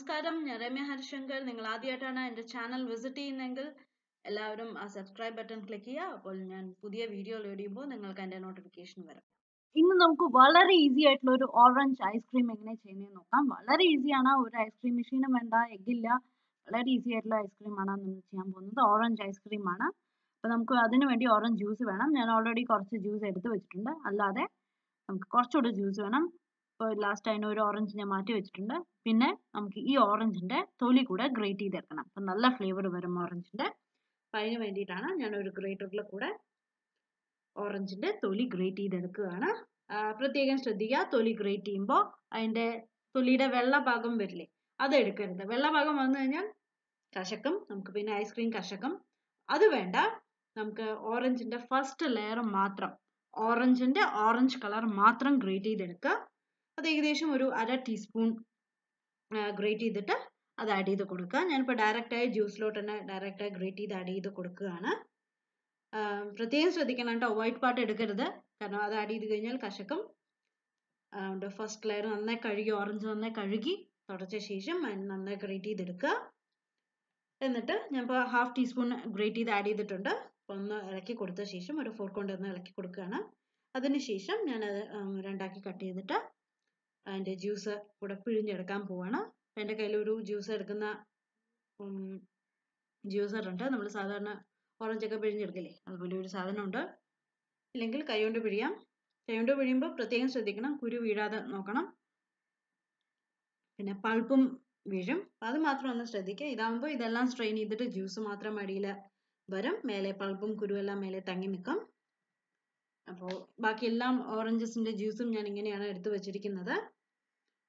നമസ്കാരം ഞാൻ രമ്യ ഹരിശങ്കർ നിങ്ങൾ ആദ്യമായിട്ടാണ് എന്റെ ചാനൽ വിസിറ്റ് ചെയ്യുന്നതെങ്കിൽ എല്ലാവരും ആ സബ്സ്ക്രൈബ് ബട്ടൺ ക്ലിക്ക് ചെയ്യുക അപ്പോൾ ഞാൻ പുതിയ വീഡിയോ ലോഡ് ചെയ്യുമ്പോൾ നിങ്ങൾക്ക് എന്റെ നോട്ടിഫിക്കേഷൻ വരും ഇന്ന് നമുക്ക് വളരെ ഈസി ആയിട്ടുള്ള ഒരു ഓറഞ്ച് ഐസ്ക്രീം എങ്ങനെ ചെയ്യുന്നത് നോക്കാം വളരെ ഈസിയാണ് ഒരു ഐസ്ക്രീം മെഷീനും വേണ്ട എഗില്ല വളരെ ഈസി ആയിട്ടുള്ള ഐസ്ക്രീമാണ് നമ്മൾ ചെയ്യാൻ പോകുന്നത് ഓറഞ്ച് ഐസ്ക്രീമാണ് അപ്പോൾ നമുക്ക് അതിന് വേണ്ടി ഓറഞ്ച് ജ്യൂസ് വേണം ഞാൻ ഓൾറെഡി കുറച്ച് ജ്യൂസ് എടുത്ത് വെച്ചിട്ടുണ്ട് അല്ലാതെ നമുക്ക് കുറച്ചുകൂടെ ജ്യൂസ് വേണം ഇപ്പോൾ ലാസ്റ്റ് അതിന് ഒരു ഓറഞ്ച് ഞാൻ മാറ്റി വെച്ചിട്ടുണ്ട് പിന്നെ നമുക്ക് ഈ ഓറഞ്ചിൻ്റെ തൊലി കൂടെ ഗ്രേറ്റ് ചെയ്തെടുക്കണം അപ്പം നല്ല ഫ്ലേവർ വരും ഓറഞ്ചിൻ്റെ അപ്പം അതിന് വേണ്ടിയിട്ടാണ് ഞാൻ ഒരു ഗ്രേറ്ററിൽ കൂടെ ഓറഞ്ചിൻ്റെ തൊലി ഗ്രേറ്റ് ചെയ്തെടുക്കുകയാണ് പ്രത്യേകം ശ്രദ്ധിക്കുക തൊലി ഗ്രേറ്റ് ചെയ്യുമ്പോൾ അതിൻ്റെ തൊലിയുടെ വെള്ള ഭാഗം വരില്ലേ അതെടുക്കരുത് എടുക്കരുത് വെള്ള ഭാഗം വന്നു കഴിഞ്ഞാൽ കശക്കും നമുക്ക് പിന്നെ ഐസ്ക്രീം കശക്കും അത് വേണ്ട നമുക്ക് ഓറഞ്ചിൻ്റെ ഫസ്റ്റ് ലെയർ മാത്രം ഓറഞ്ചിൻ്റെ ഓറഞ്ച് കളർ മാത്രം ഗ്രേറ്റ് ചെയ്തെടുക്കുക അത് ഏകദേശം ഒരു അര ടീസ്പൂൺ ഗ്രേറ്റ് ചെയ്തിട്ട് അത് ആഡ് ചെയ്ത് കൊടുക്കുക ഞാനിപ്പോൾ ഡയറക്റ്റായി ജ്യൂസിലോട്ട് തന്നെ ഡയറക്റ്റായി ഗ്രേറ്റ് ചെയ്ത് ആഡ് ചെയ്ത് കൊടുക്കുകയാണ് പ്രത്യേകം ശ്രദ്ധിക്കണം കേട്ടോ വൈറ്റ് പാർട്ട് എടുക്കരുത് കാരണം അത് ആഡ് ചെയ്ത് കഴിഞ്ഞാൽ കശക്കും ഫസ്റ്റ് ലെയർ നന്നായി കഴുകി ഓറഞ്ച് നന്നായി കഴുകി തുടച്ച ശേഷം നന്നായി ഗ്രേറ്റ് ചെയ്തെടുക്കുക എന്നിട്ട് ഞാൻ ഇപ്പോൾ ഹാഫ് ടീസ്പൂൺ ഗ്രേറ്റ് ചെയ്ത് ആഡ് ചെയ്തിട്ടുണ്ട് ഒന്ന് ഇളക്കി കൊടുത്ത ശേഷം ഒരു ഫോർക്ക് കൊണ്ട് ഒന്ന് ഇളക്കി കൊടുക്കുകയാണ് അതിനുശേഷം ഞാനത് രണ്ടാക്കി കട്ട് ചെയ്തിട്ട് അതിൻ്റെ ജ്യൂസ് കൂടെ പിഴിഞ്ഞെടുക്കാൻ പോവാണ് എൻ്റെ കയ്യിലൊരു ജ്യൂസ് എടുക്കുന്ന ജ്യൂസറുണ്ട് നമ്മൾ സാധാരണ ഓറഞ്ചൊക്കെ പിഴിഞ്ഞെടുക്കില്ലേ അതുപോലെ ഒരു സാധനമുണ്ട് ഇല്ലെങ്കിൽ കൈകൊണ്ട് പിഴിയാം കൈകൊണ്ട് പിഴിയുമ്പോൾ പ്രത്യേകം ശ്രദ്ധിക്കണം കുരു വീഴാതെ നോക്കണം പിന്നെ പൾപ്പും വീഴും അത് മാത്രം ഒന്ന് ശ്രദ്ധിക്കുക ഇതാകുമ്പോൾ ഇതെല്ലാം സ്ട്രെയിൻ ചെയ്തിട്ട് ജ്യൂസ് മാത്രം അടിയിൽ വരും മേലെ പൾപ്പും കുരുവെല്ലാം മേലെ തങ്ങി നിൽക്കും അപ്പോൾ ബാക്കി എല്ലാം ഓറഞ്ചസിന്റെ ജ്യൂസും ഞാൻ ഇങ്ങനെയാണ് എടുത്തു വെച്ചിരിക്കുന്നത്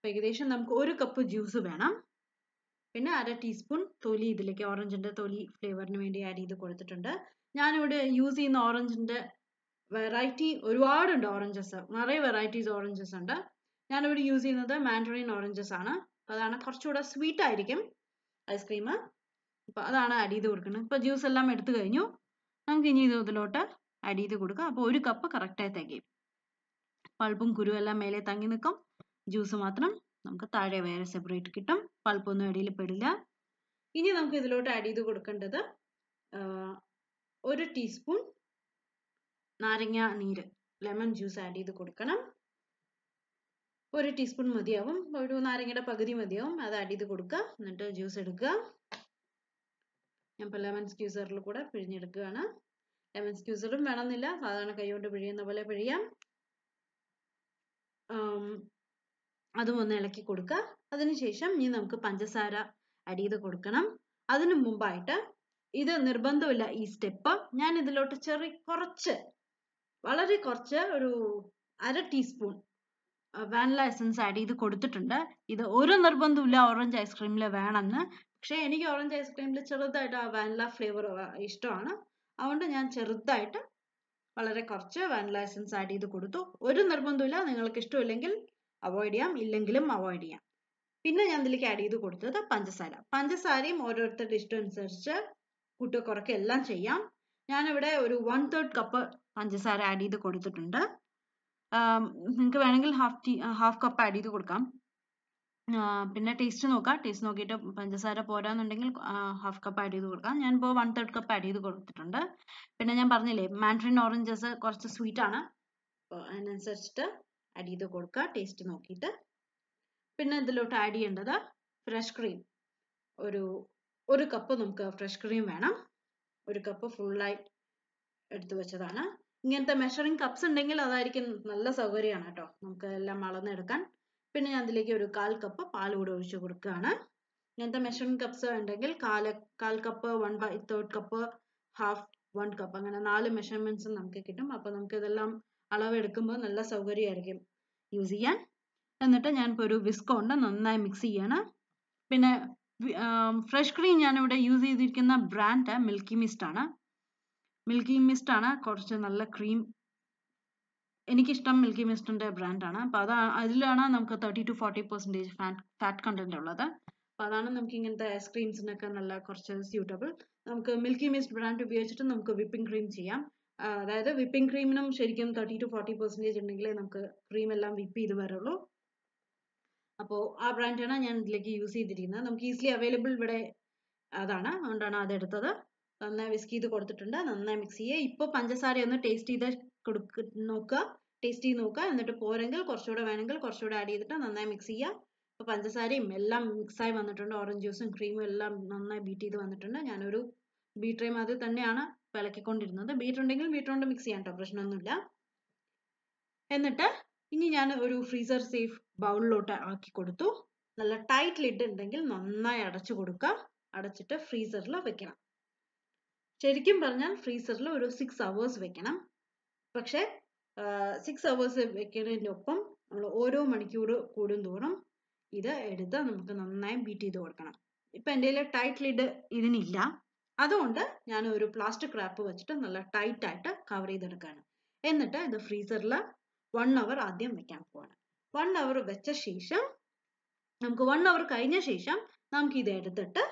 ഏകദേശം നമുക്ക് ഒരു കപ്പ് ജ്യൂസ് വേണം പിന്നെ അര ടീസ്പൂൺ തൊലി ഇതിലേക്ക് ഓറഞ്ചിന്റെ തൊലി ഫ്ലേവറിന് വേണ്ടി ആഡ് ചെയ്ത് കൊടുത്തിട്ടുണ്ട് ഞാനിവിടെ യൂസ് ചെയ്യുന്ന ഓറഞ്ചിന്റെ വെറൈറ്റി ഒരുപാടുണ്ട് ഓറഞ്ചസ് നിറയെ വെറൈറ്റീസ് ഓറഞ്ചസ് ഉണ്ട് ഞാനിവിടെ യൂസ് ചെയ്യുന്നത് മാൻഡറിൻ ഓറഞ്ചസ് ആണ് അതാണ് കുറച്ചുകൂടെ സ്വീറ്റ് ആയിരിക്കും ഐസ്ക്രീം അപ്പൊ അതാണ് ആഡ് ചെയ്ത് കൊടുക്കുന്നത് ഇപ്പോൾ ജ്യൂസ് എല്ലാം എടുത്തു കഴിഞ്ഞു നമുക്ക് ഇനി ഇതിലോട്ട് ആഡ് ചെയ്ത് കൊടുക്കുക അപ്പോൾ ഒരു കപ്പ് കറക്റ്റായി തികയും പൾപ്പും കുരു എല്ലാം മേലെ തങ്ങി നിൽക്കും ജ്യൂസ് മാത്രം നമുക്ക് താഴെ വേറെ സെപ്പറേറ്റ് കിട്ടും പൾപ്പൊന്നും ഇടയിൽ പെടില്ല ഇനി നമുക്ക് ഇതിലോട്ട് ആഡ് ചെയ്ത് കൊടുക്കേണ്ടത് ഒരു ടീസ്പൂൺ നാരങ്ങ നീര് ലെമൺ ജ്യൂസ് ആഡ് ചെയ്ത് കൊടുക്കണം ഒരു ടീസ്പൂൺ മതിയാവും ഒരു നാരങ്ങയുടെ പകുതി മതിയാവും അത് ആഡ് ചെയ്ത് കൊടുക്കുക എന്നിട്ട് ജ്യൂസ് എടുക്കുക ഞാൻ ഇപ്പോൾ ലെമൺ സ്ക്യൂസറിൽ കൂടെ പിഴിഞ്ഞെടുക്കുകയാണ് ലെമൺ സ്ക്യൂസറും വേണമെന്നില്ല സാധാരണ കൈകൊണ്ട് പിഴിയുന്ന പോലെ പിഴിയാം അതും ഒന്ന് ഇളക്കി കൊടുക്കുക അതിനുശേഷം ഇനി നമുക്ക് പഞ്ചസാര ആഡ് ചെയ്ത് കൊടുക്കണം അതിനു മുമ്പായിട്ട് ഇത് നിർബന്ധമില്ല ഈ സ്റ്റെപ്പ് ഞാൻ ഇതിലോട്ട് ചെറി കുറച്ച് വളരെ കുറച്ച് ഒരു അര ടീസ്പൂൺ വാനില എസൻസ് ആഡ് ചെയ്ത് കൊടുത്തിട്ടുണ്ട് ഇത് ഒരു നിർബന്ധമില്ല ഓറഞ്ച് ഐസ്ക്രീമിൽ വേണമെന്ന് പക്ഷേ എനിക്ക് ഓറഞ്ച് ഐസ്ക്രീമിൽ ചെറുതായിട്ട് ആ വാനില ഫ്ലേവർ ഇഷ്ടമാണ് അതുകൊണ്ട് ഞാൻ ചെറുതായിട്ട് വളരെ കുറച്ച് വാനില എസൻസ് ആഡ് ചെയ്ത് കൊടുത്തു ഒരു നിർബന്ധമില്ല നിങ്ങൾക്ക് ഇഷ്ടമില്ലെങ്കിൽ അവോയ്ഡ് ചെയ്യാം ഇല്ലെങ്കിലും അവോയ്ഡ് ചെയ്യാം പിന്നെ ഞാൻ ഇതിലേക്ക് ആഡ് ചെയ്ത് കൊടുത്തത് പഞ്ചസാര പഞ്ചസാരയും ഓരോരുത്തരുടെ ഇഷ്ടം അനുസരിച്ച് കൂട്ട കുറയ്ക്കുക എല്ലാം ചെയ്യാം ഞാനിവിടെ ഒരു വൺ തേർഡ് കപ്പ് പഞ്ചസാര ആഡ് ചെയ്ത് കൊടുത്തിട്ടുണ്ട് നിങ്ങൾക്ക് വേണമെങ്കിൽ ഹാഫ് ടീ ഹാഫ് കപ്പ് ആഡ് ചെയ്ത് കൊടുക്കാം പിന്നെ ടേസ്റ്റ് നോക്കുക ടേസ്റ്റ് നോക്കിയിട്ട് പഞ്ചസാര പോരാന്നുണ്ടെങ്കിൽ ഹാഫ് കപ്പ് ആഡ് ചെയ്ത് കൊടുക്കാം ഞാൻ ഇപ്പോൾ വൺ തേർഡ് കപ്പ് ആഡ് ചെയ്ത് കൊടുത്തിട്ടുണ്ട് പിന്നെ ഞാൻ പറഞ്ഞില്ലേ മാൻഡ്രിൻ ഓറഞ്ചസ് കുറച്ച് സ്വീറ്റ് ആണ് അപ്പോൾ അതിനനുസരിച്ചിട്ട് ആഡ് ചെയ്ത് കൊടുക്കുക ടേസ്റ്റ് നോക്കിയിട്ട് പിന്നെ ഇതിലോട്ട് ആഡ് ചെയ്യേണ്ടത് ഫ്രഷ് ക്രീം ഒരു ഒരു കപ്പ് നമുക്ക് ഫ്രഷ് ക്രീം വേണം ഒരു കപ്പ് ഫുള്ളായി എടുത്തു വെച്ചതാണ് ഇങ്ങനത്തെ മെഷറിംഗ് കപ്സ് ഉണ്ടെങ്കിൽ അതായിരിക്കും നല്ല സൗകര്യമാണ് കേട്ടോ നമുക്ക് എല്ലാം അളന്നെടുക്കാൻ പിന്നെ ഞാൻ അതിലേക്ക് ഒരു കാൽ കപ്പ് പാൽ കൂടെ ഒഴിച്ചു കൊടുക്കുകയാണ് ഇങ്ങനത്തെ മെഷറിംഗ് കപ്സ് ഉണ്ടെങ്കിൽ കാല് കാൽ cup one by third cup half one cup അങ്ങനെ നാല് മെഷർമെന്റ്സ് നമുക്ക് കിട്ടും അപ്പോൾ നമുക്ക് ഇതെല്ലാം അളവെടുക്കുമ്പോൾ നല്ല സൗകര്യമായിരിക്കും യൂസ് ചെയ്യാൻ എന്നിട്ട് ഞാൻ ഞാനിപ്പോൾ ഒരു വിസ്ക് കൊണ്ട് നന്നായി മിക്സ് ചെയ്യാണ് പിന്നെ ഫ്രഷ് ക്രീം ഞാനിവിടെ യൂസ് ചെയ്തിരിക്കുന്ന ബ്രാൻഡ് മിൽക്കി മിസ്റ്റ് ആണ് മിൽക്കി മിസ്റ്റ് ആണ് കുറച്ച് നല്ല ക്രീം എനിക്കിഷ്ടം മിൽക്കി മിസ്റ്റിന്റെ ബ്രാൻഡാണ് അപ്പോൾ അത് അതിലാണ് നമുക്ക് thirty to forty percentage fat fat ഉള്ളത് അപ്പോൾ അതാണ് നമുക്ക് ഇങ്ങനത്തെ ഐസ്ക്രീംസിനൊക്കെ നല്ല കുറച്ച് സ്യൂട്ടബിൾ നമുക്ക് മിൽക്കി മിസ്റ്റ് ബ്രാൻഡ് ഉപയോഗിച്ചിട്ട് നമുക്ക് വിപ്പിംഗ് ക്രീം ചെയ്യാം അതായത് വിപ്പിംഗ് ക്രീമിനും ശരിക്കും തേർട്ടി ടു ഫോർട്ടി പെർസെന്റേജ് ഉണ്ടെങ്കിലേ നമുക്ക് ക്രീം എല്ലാം വിപ്പ് ചെയ്ത് വരുള്ളൂ അപ്പോൾ ആ ബ്രാൻഡാണ് ഞാൻ ഇതിലേക്ക് യൂസ് ചെയ്തിരിക്കുന്നത് നമുക്ക് ഈസിലി അവൈലബിൾ ഇവിടെ അതാണ് അതുകൊണ്ടാണ് അതെടുത്തത് നന്നായി വിസ്ക് ചെയ്ത് കൊടുത്തിട്ടുണ്ട് നന്നായി മിക്സ് ചെയ്യുക ഇപ്പോൾ പഞ്ചസാര ഒന്ന് ടേസ്റ്റ് ചെയ്ത് കൊടുക്ക നോക്കുക ടേസ്റ്റ് ചെയ്ത് നോക്കുക എന്നിട്ട് പോരെങ്കിൽ കുറച്ചുകൂടെ വേണമെങ്കിൽ കുറച്ചുകൂടെ ആഡ് ചെയ്തിട്ട് നന്നായി മിക്സ് ചെയ്യുക അപ്പോൾ പഞ്ചസാരയും എല്ലാം മിക്സായി വന്നിട്ടുണ്ട് ഓറഞ്ച് ജ്യൂസും ക്രീമും എല്ലാം നന്നായി ബീറ്റ് ചെയ്ത് വന്നിട്ടുണ്ട് ഞാനൊരു ബീറ്ററേ മാതിരി തന്നെയാണ് വിളക്കിക്കൊണ്ടിരുന്നത് ബീറ്റ് ഉണ്ടെങ്കിൽ ബീറ്റ് കൊണ്ട് മിക്സ് ചെയ്യാം കേട്ടോ പ്രശ്നമൊന്നുമില്ല എന്നിട്ട് ഇനി ഞാൻ ഒരു ഫ്രീസർ സേഫ് ബൗളിലോട്ട് ആക്കി കൊടുത്തു നല്ല ടൈറ്റ് ലിഡ് ഉണ്ടെങ്കിൽ നന്നായി അടച്ചു കൊടുക്കുക അടച്ചിട്ട് ഫ്രീസറിൽ വെക്കണം ശരിക്കും പറഞ്ഞാൽ ഫ്രീസറിൽ ഒരു സിക്സ് അവേഴ്സ് വെക്കണം പക്ഷെ സിക്സ് അവേഴ്സ് വെക്കുന്നതിനൊപ്പം നമ്മൾ ഓരോ മണിക്കൂർ കൂടുന്തോറും ഇത് എടുത്ത് നമുക്ക് നന്നായി ബീറ്റ് ചെയ്ത് കൊടുക്കണം ഇപ്പം എൻ്റെ കയ്യിൽ ടൈറ്റ് ലിഡ് ഇതിനില്ല അതുകൊണ്ട് ഞാൻ ഒരു പ്ലാസ്റ്റിക് റാപ്പ് വെച്ചിട്ട് നല്ല ടൈറ്റായിട്ട് ആയിട്ട് കവർ ചെയ്തെടുക്കുകയാണ് എന്നിട്ട് ഇത് ഫ്രീസറിൽ വൺ അവർ ആദ്യം വെക്കാൻ പോവാണ് വൺ അവർ വെച്ച ശേഷം നമുക്ക് വൺ അവർ കഴിഞ്ഞ ശേഷം നമുക്ക് ഇത് എടുത്തിട്ട്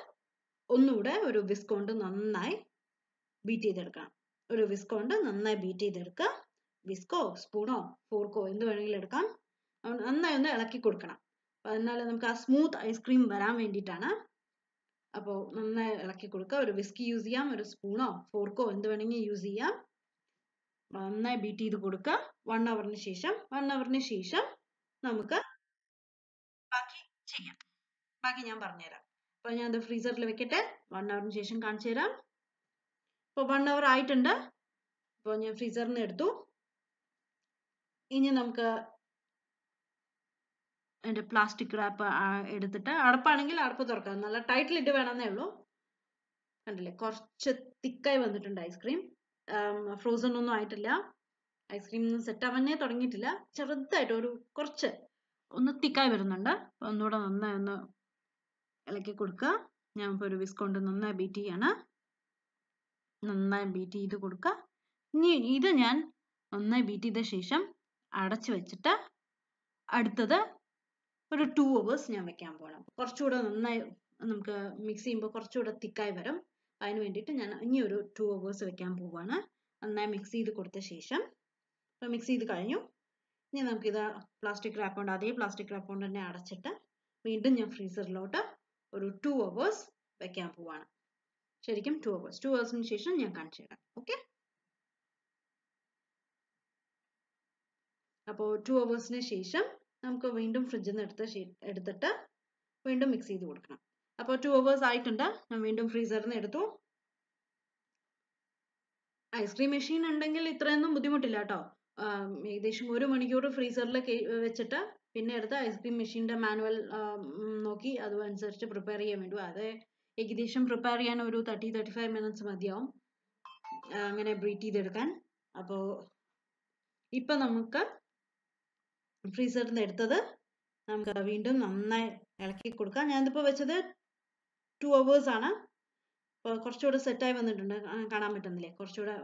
ഒന്നുകൂടെ ഒരു വിസ്കോണ്ട് നന്നായി ബീറ്റ് ചെയ്തെടുക്കണം ഒരു വിസ്ക് കൊണ്ട് നന്നായി ബീറ്റ് ചെയ്തെടുക്കുക വിസ്കോ സ്പൂണോ ഫോർക്കോ എന്ത് വേണമെങ്കിലും എടുക്കാം നന്നായി ഒന്ന് ഇളക്കി കൊടുക്കണം എന്നാൽ നമുക്ക് ആ സ്മൂത്ത് ഐസ്ക്രീം വരാൻ വേണ്ടിയിട്ടാണ് അപ്പോൾ നന്നായി ഇളക്കി കൊടുക്കുക ഒരു വിസ്കി യൂസ് ചെയ്യാം ഒരു സ്പൂണോ ഫോർക്കോ എന്ത് വേണമെങ്കിൽ യൂസ് ചെയ്യാം നന്നായി ബീറ്റ് ചെയ്ത് കൊടുക്കുക വൺ അവറിന് ശേഷം വൺ അവറിന് ശേഷം നമുക്ക് ബാക്കി ചെയ്യാം ബാക്കി ഞാൻ പറഞ്ഞുതരാം അപ്പോൾ ഞാൻ അത് ഫ്രീസറിൽ വെക്കട്ടെ വൺ അവറിന് ശേഷം കാണിച്ചു തരാം ഇപ്പൊ വൺ അവർ ആയിട്ടുണ്ട് ഇപ്പൊ ഞാൻ ഫ്രീസറിന് എടുത്തു ഇനി നമുക്ക് എന്റെ പ്ലാസ്റ്റിക് റാപ്പ് എടുത്തിട്ട് അടപ്പാണെങ്കിൽ അടപ്പ് തുറക്കാം നല്ല ടൈറ്റിൽ ഇട്ട് വേണമെന്നേ ഉള്ളൂ കണ്ടില്ലേ കുറച്ച് തിക്കായി വന്നിട്ടുണ്ട് ഐസ്ക്രീം ഫ്രോസൺ ഒന്നും ആയിട്ടില്ല ഐസ്ക്രീം ഒന്നും സെറ്റ് ആവാനേ തുടങ്ങിയിട്ടില്ല ചെറുതായിട്ട് ഒരു കുറച്ച് ഒന്ന് തിക്കായി വരുന്നുണ്ട് ഒന്നുകൂടെ നന്നായി ഒന്ന് ഇളക്കി കൊടുക്കുക ഞാൻ ഇപ്പോൾ ഒരു വിസ്കൊണ്ട് നന്നായി ബീറ്റ് ചെയ്യാണ് നന്നായി ബീറ്റ് ചെയ്ത് കൊടുക്കുക ഇനി ഇത് ഞാൻ നന്നായി ബീറ്റ് ചെയ്ത ശേഷം അടച്ചു വെച്ചിട്ട് അടുത്തത് ഒരു ടു അവേഴ്സ് ഞാൻ വെക്കാൻ പോകണം കുറച്ചുകൂടെ നന്നായി നമുക്ക് മിക്സ് ചെയ്യുമ്പോൾ കുറച്ചുകൂടെ തിക്കായി വരും അതിന് വേണ്ടിയിട്ട് ഞാൻ ഇനി ഒരു ടു അവേഴ്സ് വെക്കാൻ പോവാണ് നന്നായി മിക്സ് ചെയ്ത് കൊടുത്ത ശേഷം ഇപ്പോൾ മിക്സ് ചെയ്ത് കഴിഞ്ഞു ഇനി നമുക്കിത് പ്ലാസ്റ്റിക് റാപ്പ് കൊണ്ട് അതേ പ്ലാസ്റ്റിക് റാപ്പ് കൊണ്ട് തന്നെ അടച്ചിട്ട് വീണ്ടും ഞാൻ ഫ്രീസറിലോട്ട് ഒരു ടു അവേഴ്സ് വെക്കാൻ പോവാണ് ശരിക്കും ടു അവേഴ്സ് ടു അവേഴ്സിന് ശേഷം ഞാൻ കാണിച്ചു തരാം ഓക്കെ അപ്പോൾ ടു അവേഴ്സിന് ശേഷം നമുക്ക് വീണ്ടും ഫ്രിഡ്ജിൽ നിന്ന് എടുത്ത എടുത്തിട്ട് വീണ്ടും മിക്സ് ചെയ്ത് കൊടുക്കണം അപ്പോൾ ടു അവേഴ്സ് ആയിട്ടുണ്ട് ഞാൻ വീണ്ടും ഫ്രീസറിൽ നിന്ന് എടുത്തു ഐസ്ക്രീം മെഷീൻ ഉണ്ടെങ്കിൽ ഇത്രയൊന്നും ബുദ്ധിമുട്ടില്ല കേട്ടോ ഏകദേശം ഒരു മണിക്കൂർ ഫ്രീസറിൽ വെച്ചിട്ട് പിന്നെ എടുത്ത് ഐസ്ക്രീം മെഷീൻ്റെ മാനുവൽ നോക്കി അതനുസരിച്ച് പ്രിപ്പയർ ചെയ്യാൻ വേണ്ടി അതേ ഏകദേശം പ്രിപ്പയർ ചെയ്യാൻ ഒരു തേർട്ടി തേർട്ടി ഫൈവ് മിനിറ്റ്സ് മതിയാവും അങ്ങനെ ബ്രീറ്റ് ചെയ്തെടുക്കാൻ അപ്പോൾ ഇപ്പം നമുക്ക് ഫ്രീസറിൽ നിന്ന് എടുത്തത് നമുക്ക് വീണ്ടും നന്നായി ഇളക്കി കൊടുക്കാം ഞാനിതിപ്പോൾ വെച്ചത് ടു അവേഴ്സ് ആണ് ഇപ്പോൾ കുറച്ചുകൂടെ സെറ്റായി വന്നിട്ടുണ്ട് കാണാൻ പറ്റുന്നില്ലേ കുറച്ചുകൂടെ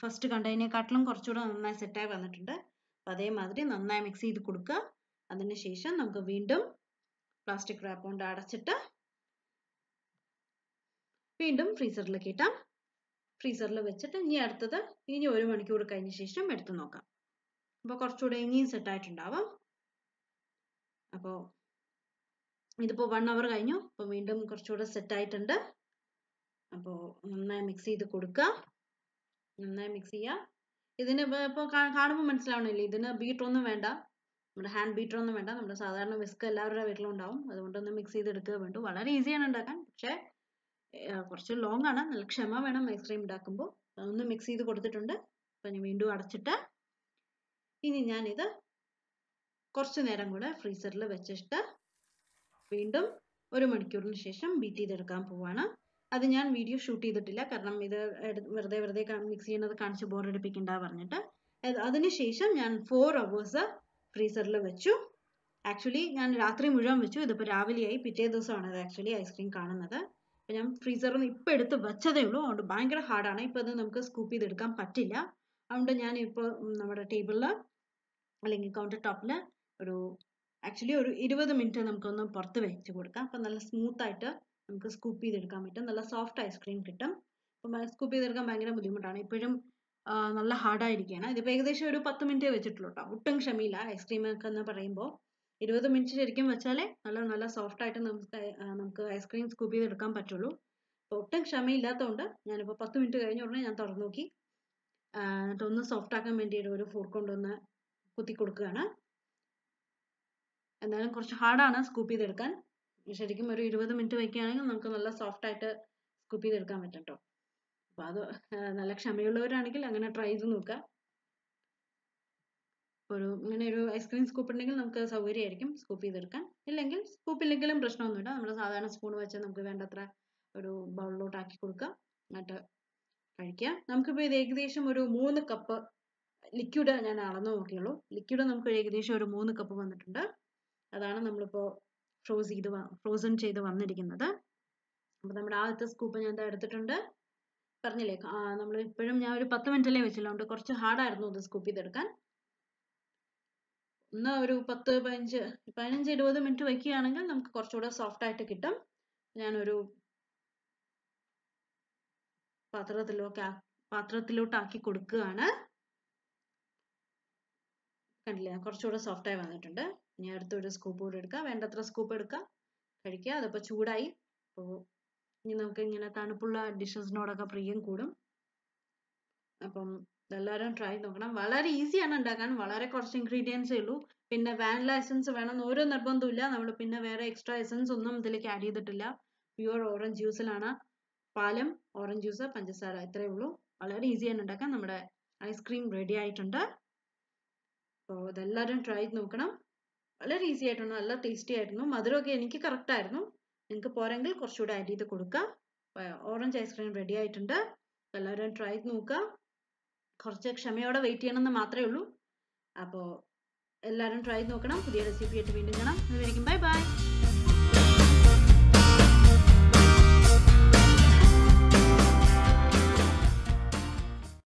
ഫസ്റ്റ് കണ്ടതിനെക്കാട്ടിലും കുറച്ചുകൂടെ നന്നായി സെറ്റായി വന്നിട്ടുണ്ട് അപ്പോൾ അതേമാതിരി നന്നായി മിക്സ് ചെയ്ത് കൊടുക്കുക അതിനുശേഷം നമുക്ക് വീണ്ടും പ്ലാസ്റ്റിക് റാപ്പ് കൊണ്ട് അടച്ചിട്ട് വീണ്ടും ഫ്രീസറിലേക്ക് ഇട്ടാം ഫ്രീസറിൽ വെച്ചിട്ട് ഇനി അടുത്തത് ഇനി ഒരു മണിക്കൂർ കഴിഞ്ഞ ശേഷം എടുത്തു നോക്കാം അപ്പോൾ കുറച്ചുകൂടെ ഇനിയും സെറ്റായിട്ടുണ്ടാവാം അപ്പോൾ ഇതിപ്പോൾ വൺ അവർ കഴിഞ്ഞു അപ്പോൾ വീണ്ടും കുറച്ചുകൂടെ സെറ്റായിട്ടുണ്ട് അപ്പോൾ നന്നായി മിക്സ് ചെയ്ത് കൊടുക്കുക നന്നായി മിക്സ് ചെയ്യുക ഇതിന് ഇപ്പോൾ കാണുമ്പോൾ മനസ്സിലാവണില്ലേ ഇതിന് ഒന്നും വേണ്ട നമ്മുടെ ഹാൻഡ് ബീറ്റർ ഒന്നും വേണ്ട നമ്മുടെ സാധാരണ വിസ്ക് എല്ലാവരുടെ വീട്ടിലും ഉണ്ടാവും അതുകൊണ്ട് ഒന്ന് മിക്സ് എടുക്കുക വേണ്ടു വളരെ ഈസിയാണ് ഉണ്ടാക്കാൻ പക്ഷേ കുറച്ച് ലോങ് ആണ് നല്ല ക്ഷമ വേണം ഐസ്ക്രീം ഉണ്ടാക്കുമ്പോൾ ഒന്ന് മിക്സ് ചെയ്ത് കൊടുത്തിട്ടുണ്ട് അപ്പം ഞാൻ വീണ്ടും അടച്ചിട്ട് ഇനി ഞാനിത് കുറച്ച് നേരം കൂടെ ഫ്രീസറിൽ വെച്ചിട്ട് വീണ്ടും ഒരു മണിക്കൂറിന് ശേഷം ബീറ്റ് ചെയ്തെടുക്കാൻ പോവാണ് അത് ഞാൻ വീഡിയോ ഷൂട്ട് ചെയ്തിട്ടില്ല കാരണം ഇത് വെറുതെ വെറുതെ മിക്സ് ചെയ്യുന്നത് കാണിച്ച് ബോറടിപ്പിക്കണ്ട പറഞ്ഞിട്ട് ശേഷം ഞാൻ ഫോർ അവേഴ്സ് ഫ്രീസറിൽ വെച്ചു ആക്ച്വലി ഞാൻ രാത്രി മുഴുവൻ വെച്ചു ഇതിപ്പോൾ രാവിലെയായി പിറ്റേ ദിവസമാണ് ഇത് ആക്ച്വലി ഐസ്ക്രീം കാണുന്നത് അപ്പം ഞാൻ ഫ്രീസറിൽ നിന്ന് ഇപ്പം എടുത്ത് വെച്ചതേ ഉള്ളൂ അതുകൊണ്ട് ഭയങ്കര ഹാർഡാണ് ഇപ്പം ഇത് നമുക്ക് സ്കൂപ്പ് ചെയ്തെടുക്കാൻ പറ്റില്ല അതുകൊണ്ട് ഞാൻ ഇപ്പോൾ നമ്മുടെ ടേബിളിൽ അല്ലെങ്കിൽ കൗണ്ടർ ടോപ്പിൽ ഒരു ആക്ച്വലി ഒരു ഇരുപത് മിനിറ്റ് നമുക്കൊന്ന് പുറത്ത് വെച്ച് കൊടുക്കാം അപ്പം നല്ല സ്മൂത്തായിട്ട് നമുക്ക് സ്കൂപ്പ് ചെയ്തെടുക്കാൻ പറ്റും നല്ല സോഫ്റ്റ് ഐസ്ക്രീം കിട്ടും അപ്പം സ്കൂപ്പ് ചെയ്തെടുക്കാൻ ഭയങ്കര ബുദ്ധിമുട്ടാണ് ഇപ്പോഴും നല്ല ഹാർഡായിരിക്കുകയാണ് ഇതിപ്പോൾ ഏകദേശം ഒരു പത്ത് മിനിറ്റ് വെച്ചിട്ടുള്ളൂ കേട്ടോ ഒട്ടും ക്ഷമയില്ല ഐസ്ക്രീമൊക്കെ എന്ന് പറയുമ്പോൾ ഇരുപത് മിനിറ്റ് ശരിക്കും വെച്ചാലേ നല്ല നല്ല സോഫ്റ്റ് ആയിട്ട് നമുക്ക് നമുക്ക് ഐസ്ക്രീം സ്കൂപ്പ് ചെയ്തെടുക്കാൻ പറ്റുള്ളൂ അപ്പോൾ ഒട്ടും ക്ഷമയില്ലാത്തതുകൊണ്ട് ഞാനിപ്പോൾ പത്ത് മിനിറ്റ് കഴിഞ്ഞ ഉടനെ ഞാൻ തുറന്നു നോക്കി ഒന്ന് സോഫ്റ്റ് ആക്കാൻ വേണ്ടിയിട്ട് ഒരു കൊണ്ട് കൊണ്ടൊന്ന് കുത്തി കൊടുക്കുകയാണ് എന്നാലും കുറച്ച് ഹാർഡാണ് സ്കൂപ്പ് ചെയ്തെടുക്കാൻ ശരിക്കും ഒരു ഇരുപത് മിനിറ്റ് വയ്ക്കുകയാണെങ്കിൽ നമുക്ക് നല്ല സോഫ്റ്റ് ആയിട്ട് സ്കൂപ്പ് ചെയ്തെടുക്കാൻ പറ്റും കേട്ടോ അപ്പോൾ അത് നല്ല ക്ഷമയുള്ളവരാണെങ്കിൽ അങ്ങനെ ട്രൈ ചെയ്ത് നോക്കുക ഒരു ഇങ്ങനെ ഒരു ഐസ്ക്രീം സ്കൂപ്പ് ഉണ്ടെങ്കിൽ നമുക്ക് സൗകര്യമായിരിക്കും സ്കൂപ്പ് ചെയ്തെടുക്കാൻ ഇല്ലെങ്കിൽ ഇല്ലെങ്കിലും പ്രശ്നമൊന്നുമില്ല നമ്മൾ സാധാരണ സ്പൂൺ വെച്ച് നമുക്ക് വേണ്ടത്ര ഒരു ബൗളിലോട്ട് ആക്കി കൊടുക്കുക എന്നിട്ട് കഴിക്കുക നമുക്കിപ്പോൾ ഇത് ഏകദേശം ഒരു മൂന്ന് കപ്പ് ലിക്വിഡ് ഞാൻ അളന്ന് നോക്കിയുള്ളൂ ലിക്വിഡ് നമുക്ക് ഏകദേശം ഒരു മൂന്ന് കപ്പ് വന്നിട്ടുണ്ട് അതാണ് നമ്മളിപ്പോൾ ഫ്രോസ് ചെയ്ത് ഫ്രോസൺ ചെയ്ത് വന്നിരിക്കുന്നത് അപ്പോൾ നമ്മുടെ ആദ്യത്തെ സ്കൂപ്പ് ഞാൻ എടുത്തിട്ടുണ്ട് പറഞ്ഞില്ലേ നമ്മൾ ഇപ്പോഴും ഞാൻ ഒരു പത്ത് മിനിറ്റല്ലേ വെച്ചുള്ളൂ അതുകൊണ്ട് കുറച്ച് ഹാർഡായിരുന്നു ഇത് സ്കൂപ്പ് ചെയ്തെടുക്കാൻ ഒന്ന് ഒരു പത്ത് പതിനഞ്ച് പതിനഞ്ച് ഇരുപത് മിനിറ്റ് വയ്ക്കുകയാണെങ്കിൽ നമുക്ക് കുറച്ചുകൂടെ സോഫ്റ്റ് ആയിട്ട് കിട്ടും ഞാനൊരു പാത്രത്തിലോട്ട് ആക്കി കൊടുക്കുകയാണ് കണ്ടില്ലേ കുറച്ചുകൂടെ സോഫ്റ്റായി വന്നിട്ടുണ്ട് ഇനി അടുത്തൊരു സ്കൂപ്പ് കൂടെ എടുക്കാം വേണ്ടത്ര സ്കൂപ്പ് എടുക്കാം കഴിക്കുക അതിപ്പോ ചൂടായി അപ്പോൾ ഇനി നമുക്ക് ഇങ്ങനെ തണുപ്പുള്ള ഡിഷസിനോടൊക്കെ പ്രിയം കൂടും അപ്പം എല്ലാവരും ട്രൈ നോക്കണം വളരെ ഈസിയാണ് ഉണ്ടാക്കാൻ വളരെ കുറച്ച് ഇൻഗ്രീഡിയൻസ് ഉള്ളൂ പിന്നെ വാനില എസൻസ് വേണമെന്ന് ഒരു നിർബന്ധമില്ല നമ്മൾ പിന്നെ വേറെ എക്സ്ട്രാ എസൻസ് ഒന്നും ഇതിലേക്ക് ആഡ് ചെയ്തിട്ടില്ല പ്യുവർ ഓറഞ്ച് ജ്യൂസിലാണ് പാലം ഓറഞ്ച് ജ്യൂസ് പഞ്ചസാര ഇത്രയേ ഉള്ളൂ വളരെ ഈസിയാണ് ഉണ്ടാക്കാൻ നമ്മുടെ ഐസ്ക്രീം റെഡി ആയിട്ടുണ്ട് അപ്പോൾ ഇതെല്ലാവരും ട്രൈ ചെയ്ത് നോക്കണം വളരെ ഈസി ആയിട്ടുണ്ട് നല്ല ടേസ്റ്റി ആയിരുന്നു മധുരമൊക്കെ എനിക്ക് കറക്റ്റ് ആയിരുന്നു നിങ്ങൾക്ക് പോരെങ്കിൽ കുറച്ചുകൂടെ ആഡ് ചെയ്ത് കൊടുക്കാം ഓറഞ്ച് ഐസ്ക്രീം റെഡി ആയിട്ടുണ്ട് എല്ലാവരും ട്രൈ ചെയ്ത് നോക്കുക കുറച്ച് ക്ഷമയോടെ വെയിറ്റ് ചെയ്യണം എന്ന് മാത്രമേ ഉള്ളൂ അപ്പോൾ എല്ലാവരും ട്രൈ നോക്കണം പുതിയ റെസിപ്പി ആയിട്ട് വീണ്ടും കാണാം ബൈ ബൈ